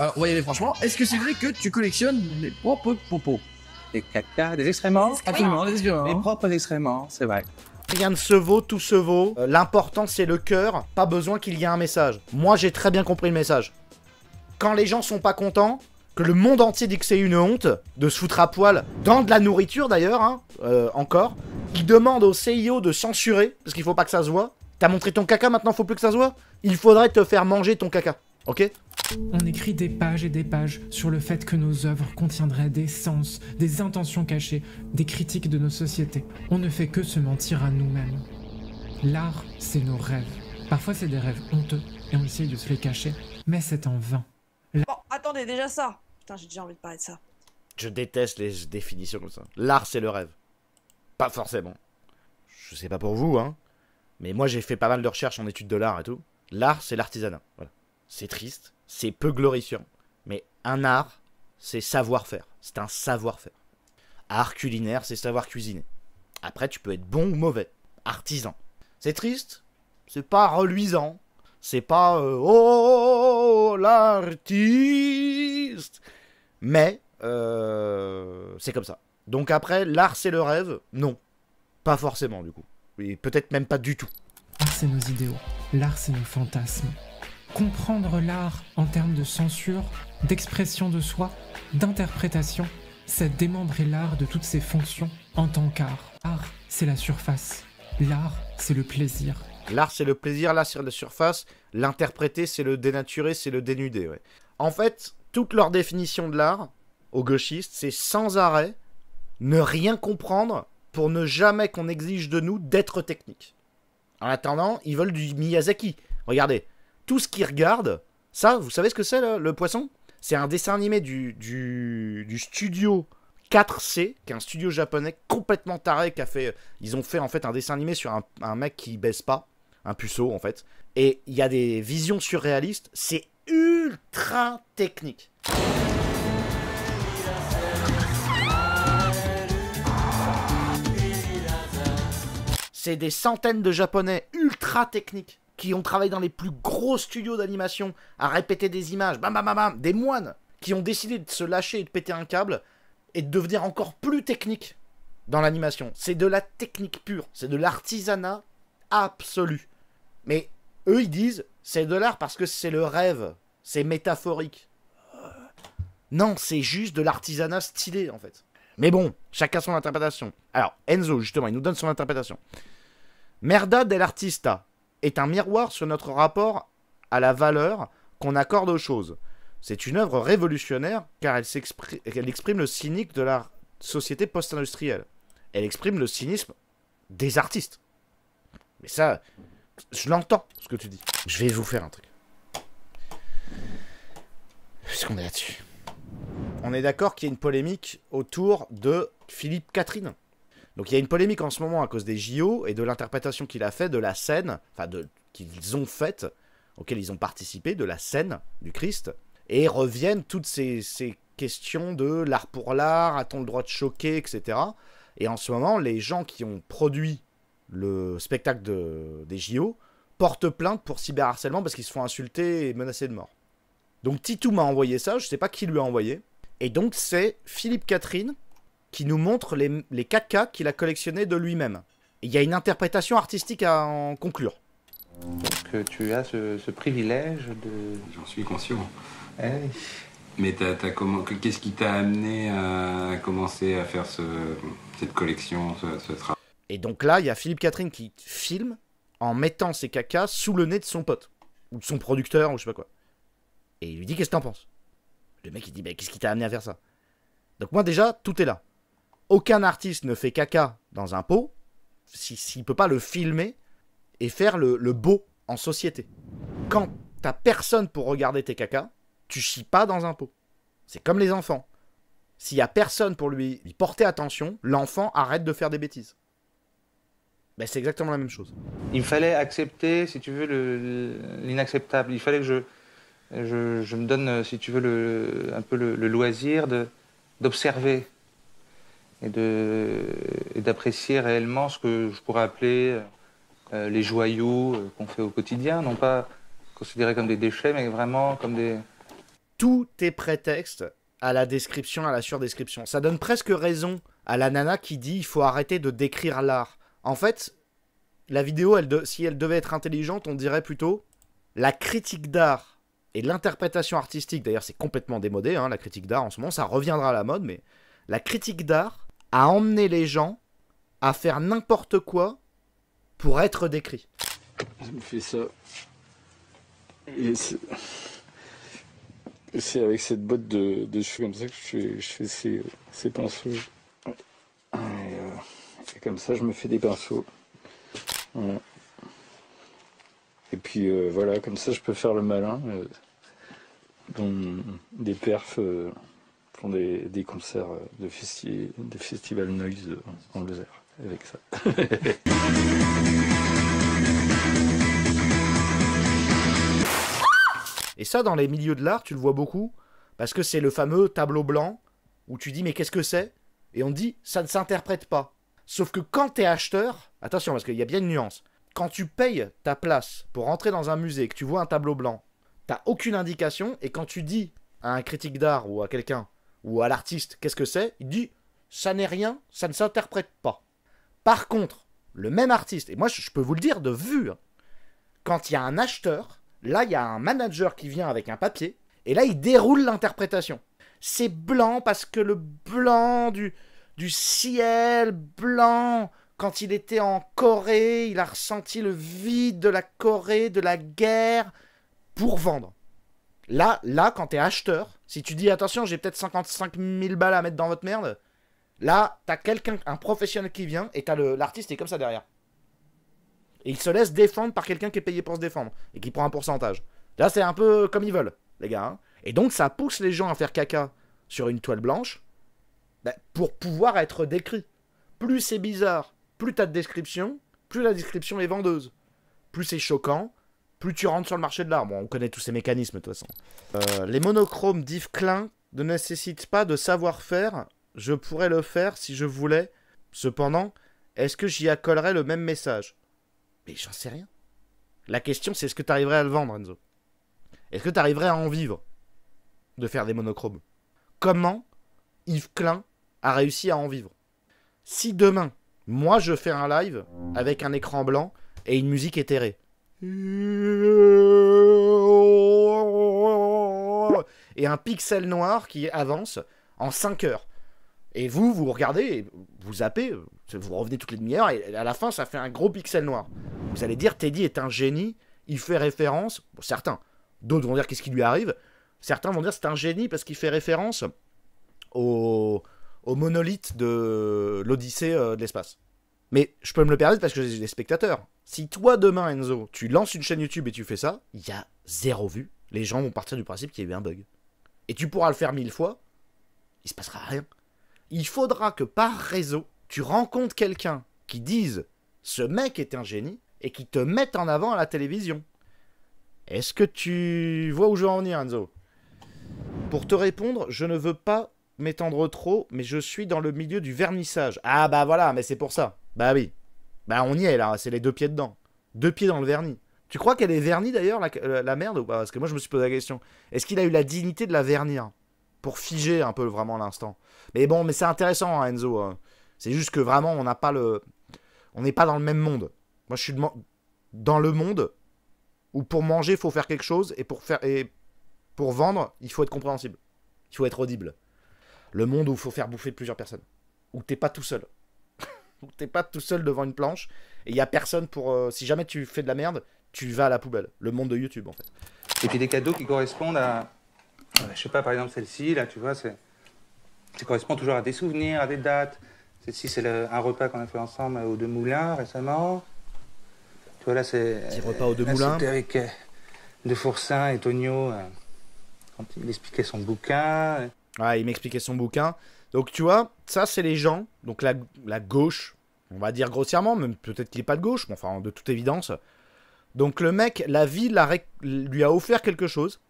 Euh, Alors, on franchement. Est-ce que c'est vrai que tu collectionnes les propres popos Des caca, des excréments Absolument, des excréments. Les propres excréments, c'est vrai. Rien ne se vaut, tout se vaut. Euh, l'important, c'est le cœur. Pas besoin qu'il y ait un message. Moi, j'ai très bien compris le message. Quand les gens sont pas contents, que le monde entier dit que c'est une honte, de se foutre à poil, dans de la nourriture d'ailleurs, hein, euh, encore, ils demandent au CIO de censurer, parce qu'il faut pas que ça se voit. T'as montré ton caca, maintenant faut plus que ça se voit Il faudrait te faire manger ton caca, ok on écrit des pages et des pages sur le fait que nos œuvres contiendraient des sens, des intentions cachées, des critiques de nos sociétés. On ne fait que se mentir à nous-mêmes. L'art, c'est nos rêves. Parfois, c'est des rêves honteux et on essaye de se les cacher, mais c'est en vain. Bon, attendez, déjà ça Putain, j'ai déjà envie de parler de ça. Je déteste les définitions comme ça. L'art, c'est le rêve. Pas forcément. Je sais pas pour vous, hein. Mais moi, j'ai fait pas mal de recherches en études de l'art et tout. L'art, c'est l'artisanat. Voilà c'est triste, c'est peu glorifiant. Mais un art, c'est savoir-faire. C'est un savoir-faire. Art culinaire, c'est savoir cuisiner. Après, tu peux être bon ou mauvais. Artisan. C'est triste, c'est pas reluisant, c'est pas euh, oh, oh, oh, oh l'artiste, mais euh, c'est comme ça. Donc après, l'art c'est le rêve Non, pas forcément du coup, et peut-être même pas du tout. L'art, c'est nos idéaux, l'art c'est nos fantasmes, Comprendre l'art en termes de censure, d'expression de soi, d'interprétation, c'est démembrer l'art de toutes ses fonctions en tant qu'art. Art, c'est la surface. L'art, c'est le plaisir. L'art, c'est le plaisir, là, c'est la surface. L'interpréter, c'est le dénaturer, c'est le dénuder. En fait, toute leur définition de l'art, aux gauchistes, c'est sans arrêt ne rien comprendre pour ne jamais qu'on exige de nous d'être technique. En attendant, ils veulent du Miyazaki. Regardez, tout ce qu'ils regardent, ça, vous savez ce que c'est, le poisson C'est un dessin animé du, du, studio 4C, qui est un studio japonais complètement taré, qui a fait... Euh, ils ont fait, en fait, un dessin animé sur un, un mec qui baisse pas, un puceau, en fait. Et il y a des visions surréalistes, c'est ultra technique. C'est des centaines de japonais ultra techniques qui ont travaillé dans les plus gros studios d'animation à répéter des images, bam bam bam des moines qui ont décidé de se lâcher et de péter un câble et de devenir encore plus technique dans l'animation. C'est de la technique pure, c'est de l'artisanat absolu. Mais eux, ils disent, c'est de l'art parce que c'est le rêve, c'est métaphorique. Non, c'est juste de l'artisanat stylé, en fait. Mais bon, chacun son interprétation. Alors, Enzo, justement, il nous donne son interprétation. Merda dell'artista, est un miroir sur notre rapport à la valeur qu'on accorde aux choses. C'est une œuvre révolutionnaire car elle, exprime, le cynique de la société post-industrielle. Elle exprime le cynisme des artistes. Mais ça, je l'entends, ce que tu dis. Je vais vous faire un truc. Puisqu'on est là-dessus. On est d'accord qu'il y a une polémique autour de Philippe Catherine. Donc il y a une polémique en ce moment à cause des JO et de l'interprétation qu'il a fait de la scène, enfin de qu'ils ont faite, auquel ils ont participé, de la scène du Christ, et reviennent toutes ces, questions de l'art pour l'art, a-t-on le droit de choquer, etc. Et en ce moment, les gens qui ont produit le spectacle des JO portent plainte pour cyberharcèlement parce qu'ils se font insulter et menacer de mort. Donc Titou m'a envoyé ça, je ne sais pas qui lui a envoyé. Et donc c'est Philippe Catherine, qui nous montre les, les qu'il a collectionnés de lui-même. Il y a une interprétation artistique à en conclure. Que euh, tu as ce, ce privilège de... J'en suis conscient. Eh mais qu'est-ce qui t'a amené à commencer à faire ce, cette collection, ce, ce travail Et donc là, il y a Philippe Catherine qui filme en mettant ses cacas sous le nez de son pote, ou de son producteur, ou je sais pas quoi. Et il lui dit Qu'est-ce que t'en penses Le mec il dit Qu'est-ce qui t'a amené à faire ça Donc moi déjà, tout est là aucun artiste ne fait caca dans un pot s'il si, ne peut pas le filmer et faire le, beau en société. Quand t'as personne pour regarder tes cacas, tu chies pas dans un pot. C'est comme les enfants. S'il y a personne pour lui, porter attention, l'enfant arrête de faire des bêtises. Ben, c'est exactement la même chose. Il fallait accepter, si tu veux, l'inacceptable. Il fallait que je, je, me donne, si tu veux, un peu le, le loisir d'observer et d'apprécier réellement ce que je pourrais appeler euh, euh, les joyaux euh, qu'on fait au quotidien, non pas considérés comme des déchets, mais vraiment comme des... Tout est prétexte à la description, à la surdescription. Ça donne presque raison à la nana qui dit il faut arrêter de décrire l'art. En fait, la vidéo, elle de... si elle devait être intelligente, on dirait plutôt la critique d'art et l'interprétation artistique. D'ailleurs, c'est complètement démodé, hein, la critique d'art en ce moment, ça reviendra à la mode, mais la critique d'art à emmener les gens à faire n'importe quoi pour être décrit. Je me fais ça. Et c'est avec cette botte de, de, cheveux comme ça que je fais, ces, pinceaux. Euh, et, comme ça, je me fais des pinceaux. Et puis euh, voilà, comme ça, je peux faire le malin. Euh, des perfs. Font des, des concerts euh, de des festivals Noise euh, en avec ça. Et ça, dans les milieux de l'art, tu le vois beaucoup, parce que c'est le fameux tableau blanc où tu dis mais qu'est-ce que c'est Et on dit ça ne s'interprète pas. Sauf que quand t'es acheteur, attention parce qu'il y a bien une nuance, quand tu payes ta place pour entrer dans un musée et que tu vois un tableau blanc, t'as aucune indication, et quand tu dis à un critique d'art ou à quelqu'un ou à l'artiste qu'est-ce que c'est, il dit ça n'est rien, ça ne s'interprète pas. Par contre, le même artiste, et moi je peux vous le dire de vue, hein, quand il y a un acheteur, là il y a un manager qui vient avec un papier, et là il déroule l'interprétation. C'est blanc parce que le blanc du, du ciel blanc, quand il était en Corée, il a ressenti le vide de la Corée, de la guerre, pour vendre. Là, là quand t'es acheteur, si tu dis attention, j'ai peut-être 55 000 balles à mettre dans votre merde, là, t'as quelqu'un, un professionnel qui vient et t'as l'artiste est comme ça derrière. il se laisse défendre par quelqu'un qui est payé pour se défendre et qui prend un pourcentage. Là, c'est un peu comme ils veulent, les gars. Hein. Et donc, ça pousse les gens à faire caca sur une toile blanche bah, pour pouvoir être décrit. Plus c'est bizarre, plus t'as de description, plus la description est vendeuse. Plus c'est choquant, plus tu rentres sur le marché de l'art. Bon, on connaît tous ces mécanismes de toute façon. Euh, les monochromes d'Yves Klein ne nécessitent pas de savoir-faire. Je pourrais le faire si je voulais. Cependant, est-ce que j'y accolerais le même message Mais j'en sais rien. La question, c'est est-ce que tu arriverais à le vendre, Enzo Est-ce que tu arriverais à en vivre De faire des monochromes Comment Yves Klein a réussi à en vivre Si demain, moi je fais un live avec un écran blanc et une musique éthérée, et un pixel noir qui avance en 5 heures. Et vous, vous regardez, vous zappez, vous revenez toutes les demi-heures, et à la fin, ça fait un gros pixel noir. Vous allez dire, Teddy est un génie, il fait référence, certains, d'autres vont dire qu'est-ce qui lui arrive, certains vont dire c'est un génie parce qu'il fait référence au, au monolithe de l'Odyssée euh, de l'espace. Mais je peux me le permettre parce que j'ai des spectateurs. Si toi, demain, Enzo, tu lances une chaîne YouTube et tu fais ça, il y a zéro vue. Les gens vont partir du principe qu'il y a eu un bug. Et tu pourras le faire mille fois, il se passera rien. Il faudra que par réseau, tu rencontres quelqu'un qui dise ce mec est un génie et qui te mette en avant à la télévision. Est-ce que tu vois où je veux en venir, Enzo Pour te répondre, je ne veux pas m'étendre trop, mais je suis dans le milieu du vernissage. Ah bah voilà, mais c'est pour ça. Bah oui. Bah on y est là, c'est les deux pieds dedans. Deux pieds dans le vernis. Tu crois qu'elle est vernie d'ailleurs, la, euh, merde ou pas Parce que moi je me suis posé la question. Est-ce qu'il a eu la dignité de la vernir Pour figer un peu vraiment l'instant. Mais bon, mais c'est intéressant, hein, Enzo. Hein. C'est juste que vraiment, on n'a pas le. On n'est pas dans le même monde. Moi je suis dans le monde où pour manger, il faut faire quelque chose et pour, faire... et pour vendre, il faut être compréhensible. Il faut être audible. Le monde où il faut faire bouffer plusieurs personnes. Où t'es pas tout seul. Donc t'es pas tout seul devant une planche. Et il y a personne pour... Euh, si jamais tu fais de la merde, tu vas à la poubelle. Le monde de YouTube, en fait. Et puis des cadeaux qui correspondent à... Euh, je sais pas, par exemple celle-ci, là, tu vois, c'est... Ça correspond toujours à des souvenirs, à des dates. Celle-ci, c'est un repas qu'on a fait ensemble au De Moulin récemment. Tu vois, là, c'est... Petit repas au De Moulins. C'était avec De Fourcin et Tonio, euh, quand il expliquait son bouquin. Ouais, il m'expliquait son bouquin. Donc tu vois, ça c'est les gens, donc la, gauche, on va dire grossièrement, même peut-être qu'il n'est pas de gauche, mais enfin de toute évidence. Donc le mec, la vie lui a offert quelque chose.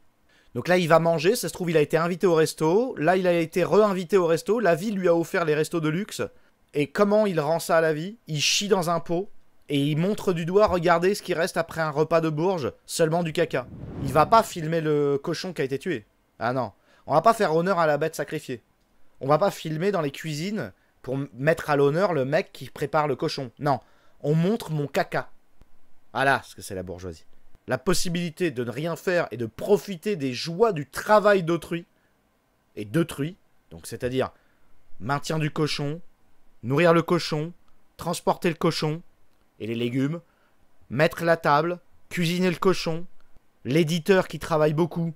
Donc là il va manger, ça se trouve il a été invité au resto, là il a été réinvité au resto, la vie lui a offert les restos de luxe. Et comment il rend ça à la vie Il chie dans un pot et il montre du doigt, regardez ce qui reste après un repas de Bourges, seulement du caca. Il va pas filmer le cochon qui a été tué. Ah non, on va pas faire honneur à la bête sacrifiée on va pas filmer dans les cuisines pour mettre à l'honneur le mec qui prépare le cochon. Non, on montre mon caca. Voilà ce que c'est la bourgeoisie. La possibilité de ne rien faire et de profiter des joies du travail d'autrui. Et d'autrui, donc c'est-à-dire maintien du cochon, nourrir le cochon, transporter le cochon et les légumes, mettre la table, cuisiner le cochon, l'éditeur qui travaille beaucoup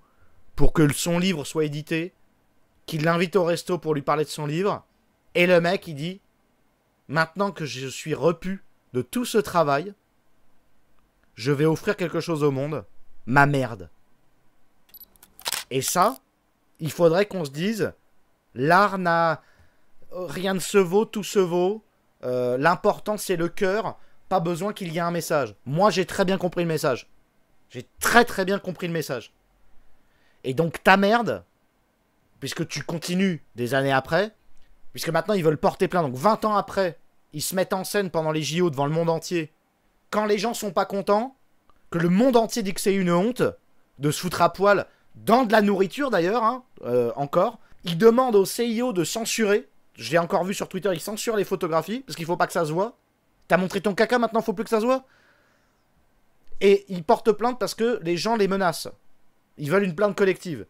pour que son livre soit édité, qui l'invite au resto pour lui parler de son livre, et le mec, il dit Maintenant que je suis repu de tout ce travail, je vais offrir quelque chose au monde, ma merde. Et ça, il faudrait qu'on se dise L'art n'a. Rien ne se vaut, tout se vaut. Euh, l'important, c'est le cœur. Pas besoin qu'il y ait un message. Moi, j'ai très bien compris le message. J'ai très très bien compris le message. Et donc, ta merde, puisque tu continues des années après, puisque maintenant ils veulent porter plainte. donc 20 ans après, ils se mettent en scène pendant les JO devant le monde entier, quand les gens sont pas contents, que le monde entier dit que c'est une honte, de se foutre à poil, dans de la nourriture d'ailleurs, hein, euh, encore, ils demandent au CIO de censurer, Je l'ai encore vu sur Twitter, ils censurent les photographies, parce qu'il faut pas que ça se voit, t'as montré ton caca maintenant, faut plus que ça se voit et ils portent plainte parce que les gens les menacent. Ils veulent une plainte collective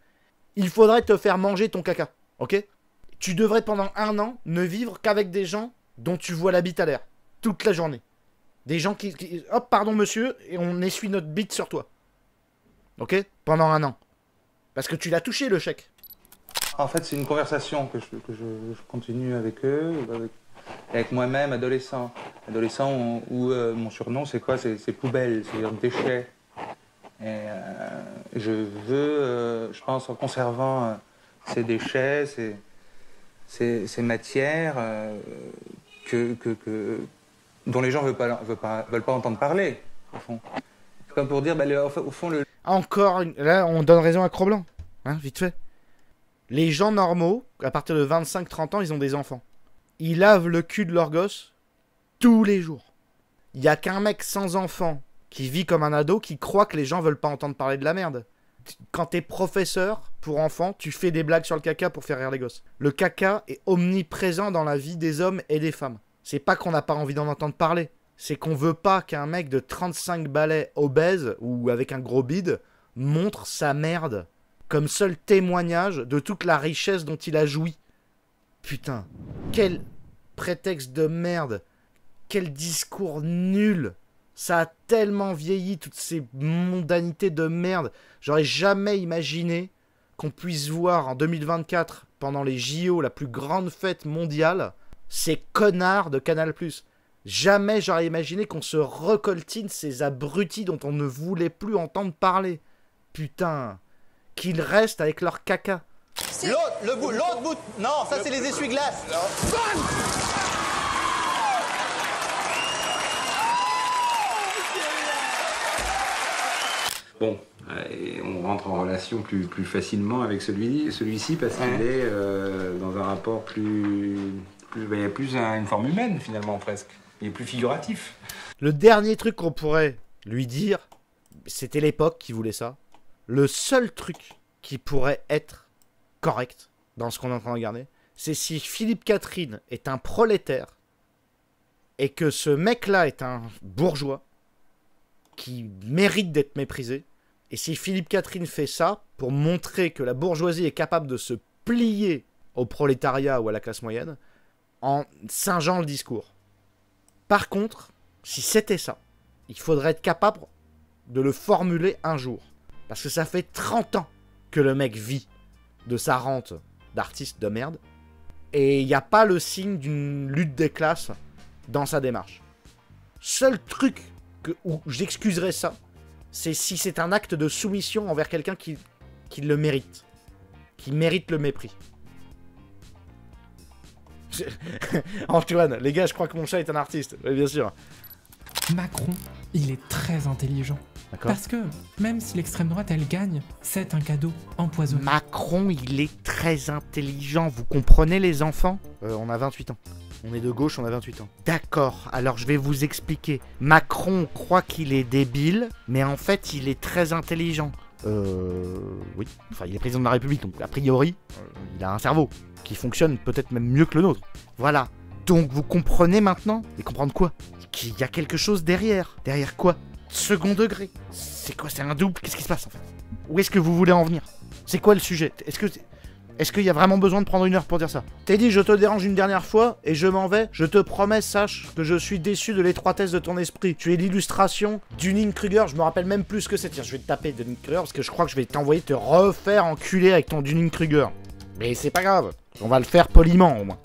il faudrait te faire manger ton caca, ok Tu devrais pendant un an ne vivre qu'avec des gens dont tu vois la bite à l'air, toute la journée. Des gens qui, Hop, pardon monsieur, et on essuie notre bite sur toi. Ok Pendant un an. Parce que tu l'as touché le chèque. En fait, c'est une conversation que, je, continue avec eux, avec, moi-même, adolescent. Adolescent, où, euh, mon surnom, c'est quoi C'est poubelle, c'est-à-dire déchet. Euh, je veux, euh, je pense, en conservant euh, ces déchets, ces, matières, que, dont les gens ne veulent pas, entendre parler, au fond. Comme pour dire, bah, au fond, Encore, là, on donne raison à cro hein, vite fait. Les gens normaux, à partir de 25-30 ans, ils ont des enfants. Ils lavent le cul de leur gosse tous les jours. Il n'y a qu'un mec sans enfant qui vit comme un ado, qui croit que les gens veulent pas entendre parler de la merde. Quand t'es professeur pour enfants, tu fais des blagues sur le caca pour faire rire les gosses. Le caca est omniprésent dans la vie des hommes et des femmes. C'est pas qu'on n'a pas envie d'en entendre parler, c'est qu'on veut pas qu'un mec de 35 balais obèse ou avec un gros bide montre sa merde comme seul témoignage de toute la richesse dont il a joui. Putain, quel prétexte de merde, quel discours nul. Ça a tellement vieilli, toutes ces mondanités de merde. J'aurais jamais imaginé qu'on puisse voir en 2024, pendant les JO, la plus grande fête mondiale, ces connards de Canal+. Jamais j'aurais imaginé qu'on se recoltine ces abrutis dont on ne voulait plus entendre parler. Putain, qu'ils restent avec leur caca. L'autre, le bout, l'autre bout. Non, ça c'est les essuie-glaces. Bon, euh, on rentre en relation plus, plus facilement avec celui-ci parce qu'il est euh, dans un rapport plus. plus ben, il y a plus une forme humaine finalement presque. Il est plus figuratif. Le dernier truc qu'on pourrait lui dire, c'était l'époque qui voulait ça. Le seul truc qui pourrait être correct dans ce qu'on est en train de regarder, c'est si Philippe Catherine est un prolétaire et que ce mec-là est un bourgeois qui mérite d'être méprisé. Et si Philippe Catherine fait ça pour montrer que la bourgeoisie est capable de se plier au prolétariat ou à la classe moyenne, en singeant le discours. Par contre, si c'était ça, il faudrait être capable de le formuler un jour. Parce que ça fait 30 ans que le mec vit de sa rente d'artiste de merde. Et il n'y a pas le signe d'une lutte des classes dans sa démarche. Seul truc que, j'excuserais ça, c'est si c'est un acte de soumission envers quelqu'un qui, qui le mérite, qui mérite le mépris. Antoine, les gars, je crois que mon chat est un artiste, mais bien sûr. Macron, il est très intelligent. Parce que même si l'extrême droite elle gagne, c'est un cadeau empoisonné. Macron, il est très intelligent, vous comprenez les enfants euh, On a 28 ans. On est de gauche, on a 28 ans. D'accord, alors je vais vous expliquer. Macron croit qu'il est débile, mais en fait, il est très intelligent. Euh. Oui. Enfin, il est président de la République, donc a priori, euh, il a un cerveau qui fonctionne peut-être même mieux que le nôtre. Voilà. Donc vous comprenez maintenant Et comprendre quoi Qu'il y a quelque chose derrière. Derrière quoi Second degré. C'est quoi C'est un double Qu'est-ce qui se passe en fait Où est-ce que vous voulez en venir C'est quoi le sujet Est-ce que. Est-ce qu'il y a vraiment besoin de prendre une heure pour dire ça Teddy, je te dérange une dernière fois et je m'en vais. Je te promets, sache que je suis déçu de l'étroitesse de ton esprit. Tu es l'illustration duning Kruger. Je me rappelle même plus que c'est. Tiens, je vais te taper Dunning Kruger parce que je crois que je vais t'envoyer te refaire enculer avec ton Dunning Kruger. Mais c'est pas grave. On va le faire poliment au moins.